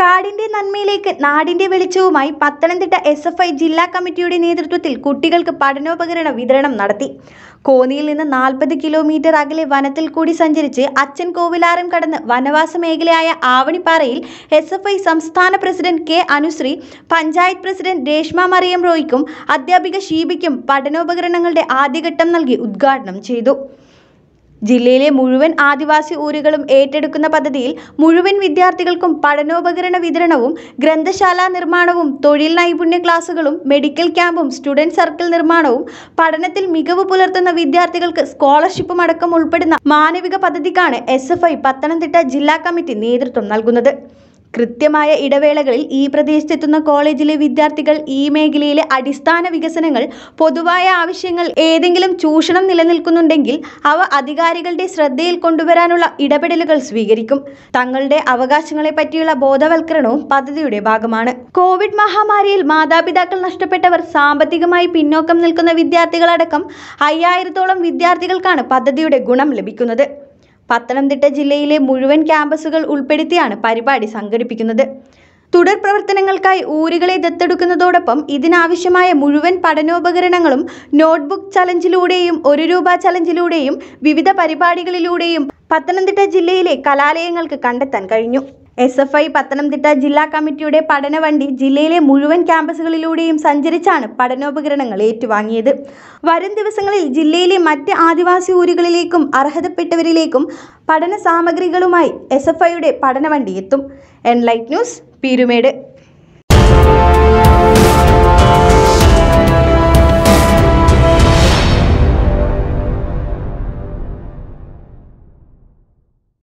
കാടിന്റെ നന്മയിലേക്ക് നാടിന്റെ വെളിച്ചവുമായി പത്തനംതിട്ട എസ് എഫ് ഐ ജില്ലാ കമ്മിറ്റിയുടെ നേതൃത്വത്തിൽ കുട്ടികൾക്ക് പഠനോപകരണ വിതരണം നടത്തി കോന്നിയിൽ നിന്ന് നാൽപ്പത് കിലോമീറ്റർ അകലെ വനത്തിൽ കൂടി സഞ്ചരിച്ച് അച്ഛൻ കോവിലാരം കടന്ന് വനവാസ മേഖലയായ ആവണിപ്പാറയിൽ എസ് എഫ് ഐ സംസ്ഥാന president K Anushree panchayat president Reshma Mariyam റോയ്ക്കും അധ്യാപിക ഷീബിക്കും പഠനോപകരണങ്ങളുടെ ആദ്യഘട്ടം നൽകി ഉദ്ഘാടനം ചെയ്തു ജില്ലയിലെ മുഴുവൻ ആദിവാസി ഊരുകളും ഏറ്റെടുക്കുന്ന പദ്ധതിയിൽ മുഴുവൻ വിദ്യാർത്ഥികൾക്കും പഠനോപകരണ വിതരണവും ഗ്രന്ഥശാല നിർമ്മാണവും തൊഴിൽ നൈപുണ്യ ക്ലാസുകളും മെഡിക്കൽ ക്യാമ്പും സ്റ്റുഡൻറ് സർക്കിൾ നിർമ്മാണവും പഠനത്തിൽ മികവ് പുലർത്തുന്ന വിദ്യാർത്ഥികൾക്ക് സ്കോളർഷിപ്പും അടക്കം ഉൾപ്പെടുന്ന മാനവിക പദ്ധതിക്കാണ് എസ് പത്തനംതിട്ട ജില്ലാ കമ്മിറ്റി നേതൃത്വം നൽകുന്നത് കൃത്യമായ ഇടവേളകളിൽ ഈ പ്രദേശത്തെത്തുന്ന കോളേജിലെ വിദ്യാർത്ഥികൾ ഈ മേഖലയിലെ അടിസ്ഥാന വികസനങ്ങൾ പൊതുവായ ആവശ്യങ്ങൾ ഏതെങ്കിലും ചൂഷണം നിലനിൽക്കുന്നുണ്ടെങ്കിൽ അവ അധികാരികളുടെ ശ്രദ്ധയിൽ കൊണ്ടുവരാനുള്ള ഇടപെടലുകൾ സ്വീകരിക്കും തങ്ങളുടെ അവകാശങ്ങളെ പറ്റിയുള്ള ബോധവൽക്കരണവും പദ്ധതിയുടെ ഭാഗമാണ് കോവിഡ് മഹാമാരിയിൽ മാതാപിതാക്കൾ നഷ്ടപ്പെട്ടവർ സാമ്പത്തികമായി പിന്നോക്കം നിൽക്കുന്ന വിദ്യാർത്ഥികളടക്കം അയ്യായിരത്തോളം വിദ്യാർത്ഥികൾക്കാണ് പദ്ധതിയുടെ ഗുണം ലഭിക്കുന്നത് പത്തനംതിട്ട ജില്ലയിലെ മുഴുവൻ ക്യാമ്പസുകൾ ഉൾപ്പെടുത്തിയാണ് പരിപാടി സംഘടിപ്പിക്കുന്നത് തുടർ പ്രവർത്തനങ്ങൾക്കായി ഊരുകളെ ദത്തെടുക്കുന്നതോടൊപ്പം ഇതിനാവശ്യമായ മുഴുവൻ പഠനോപകരണങ്ങളും നോട്ട്ബുക്ക് ചലഞ്ചിലൂടെയും ഒരു രൂപ ചലഞ്ചിലൂടെയും വിവിധ പരിപാടികളിലൂടെയും പത്തനംതിട്ട ജില്ലയിലെ കലാലയങ്ങൾക്ക് കണ്ടെത്താൻ കഴിഞ്ഞു എസ് എഫ് ഐ പത്തനംതിട്ട ജില്ലാ കമ്മിറ്റിയുടെ പഠനവണ്ടി ജില്ലയിലെ മുഴുവൻ ക്യാമ്പസുകളിലൂടെയും സഞ്ചരിച്ചാണ് പഠനോപകരണങ്ങൾ ഏറ്റുവാങ്ങിയത് വരും ദിവസങ്ങളിൽ ജില്ലയിലെ മറ്റ് ആദിവാസി ഊരുകളിലേക്കും അർഹതപ്പെട്ടവരിലേക്കും പഠന സാമഗ്രികളുമായി എസ് എഫ് ഐയുടെ പഠനവണ്ടി എത്തും എൻലൈറ്റ് ന്യൂസ് പീരുമേട്